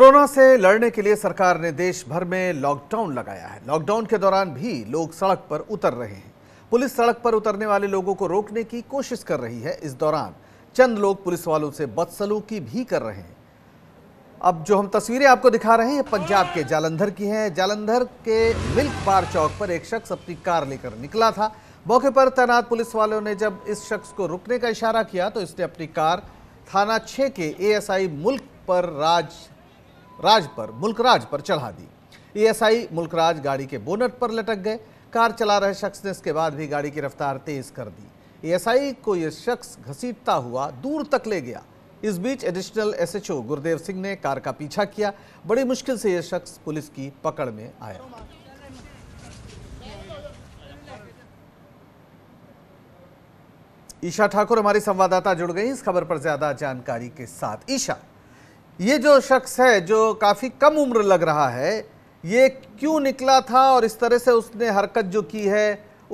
corona से लड़ने के लिए सरकार ने देश भर में लॉकडाउन लगाया है लॉकडाउन के दौरान भी लोग सड़क पर उतर रहे हैं पुलिस सड़क पर उतरने वाले लोगों को रोकने की कोशिश कर रही है इस दौरान चंद लोग पुलिस वालों से बदसलूकी भी कर रहे हैं अब जो हम तस्वीरें आपको दिखा रहे हैं पंजाब के जालंधर की हैं जालंधर के मिल्क बार चौक पर एक शख्स अपनी कार लेकर निकला था मौके पर तैनात पुलिस वालों ने जब इस शख्स को रुकने का इशारा किया तो इसने अपनी कार थाना छः के एएसआई मुल्क पर राज राज पर मुल्कराज पर चढ़ा दी ईएसआई e मुल्कराज गाड़ी के बोनट पर लटक गए कार चला रहे शख्स ने इसके बाद भी गाड़ी की रफ्तार तेज कर दी एएसआई e को यह शख्स घसीटता हुआ दूर तक ले गया इस बीच एडिशनल एसएचओ गुरुदेव सिंह ने कार का पीछा किया बड़ी मुश्किल से यह शख्स पुलिस की पकड़ में आया ईशा ठाकुर हमारी संवाददाता जुड़ गई इस खबर पर ज्यादा जानकारी के साथ ईशा ये जो शख्स है जो काफ़ी कम उम्र लग रहा है ये क्यों निकला था और इस तरह से उसने हरकत जो की है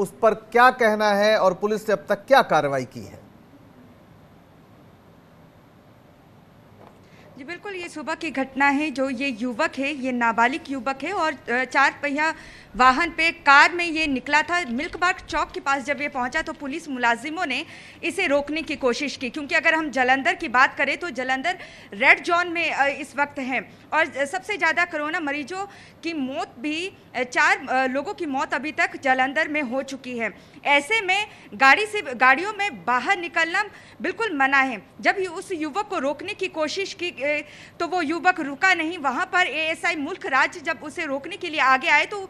उस पर क्या कहना है और पुलिस ने अब तक क्या कार्रवाई की है जी बिल्कुल ये सुबह की घटना है जो ये युवक है ये नाबालिग युवक है और चार पहिया वाहन पे कार में ये निकला था मिल्क बाग चौक के पास जब ये पहुंचा तो पुलिस मुलाजिमों ने इसे रोकने की कोशिश की क्योंकि अगर हम जलंधर की बात करें तो जलंधर रेड जोन में इस वक्त है और सबसे ज़्यादा कोरोना मरीजों की मौत भी चार लोगों की मौत अभी तक जलंधर में हो चुकी है ऐसे में गाड़ी से गाड़ियों में बाहर निकलना बिल्कुल मना है जब उस युवक को रोकने की कोशिश की ए, तो वो युवक रुका नहीं वहाँ पर एएसआई मुल्क राज जब उसे रोकने के लिए आगे आए तो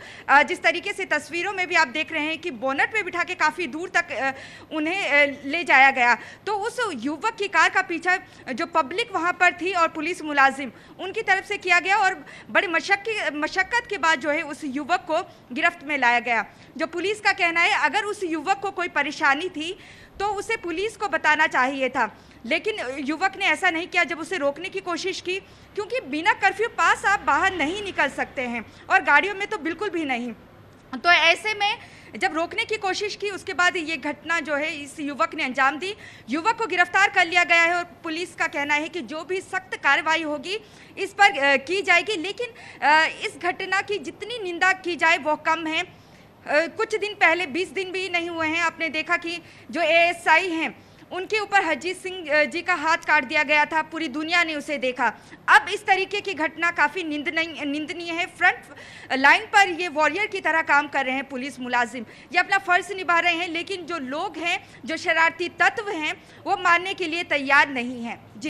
जिस तरीके से तस्वीरों में भी आप देख रहे हैं कि बोनट पे बिठा के काफ़ी दूर तक उन्हें ले जाया गया तो उस युवक की कार का पीछा जो पब्लिक वहाँ पर थी और पुलिस मुलाजिम उनकी तरफ से किया गया और बड़ी मशक्की मशक्क़त के बाद जो है उस युवक को गिरफ्त में लाया गया जो पुलिस का कहना है अगर उस युवक को कोई परेशानी थी तो उसे पुलिस को बताना चाहिए था लेकिन युवक ने ऐसा नहीं किया जब उसे रोकने की कोशिश की क्योंकि बिना कर्फ्यू पास आप बाहर नहीं निकल सकते हैं और गाड़ियों में तो बिल्कुल भी नहीं तो ऐसे में जब रोकने की कोशिश की उसके बाद ये घटना जो है इस युवक ने अंजाम दी युवक को गिरफ्तार कर लिया गया है और पुलिस का कहना है कि जो भी सख्त कार्रवाई होगी इस पर की जाएगी लेकिन इस घटना की जितनी निंदा की जाए वो कम है कुछ दिन पहले 20 दिन भी नहीं हुए हैं आपने देखा कि जो एएसआई हैं उनके ऊपर हरजीत सिंह जी का हाथ काट दिया गया था पूरी दुनिया ने उसे देखा अब इस तरीके की घटना काफ़ी निंदनीय निंदनीय है फ्रंट लाइन पर ये वॉरियर की तरह काम कर रहे हैं पुलिस मुलाजिम ये अपना फ़र्ज निभा रहे हैं लेकिन जो लोग हैं जो शरारती तत्व हैं वो मानने के लिए तैयार नहीं हैं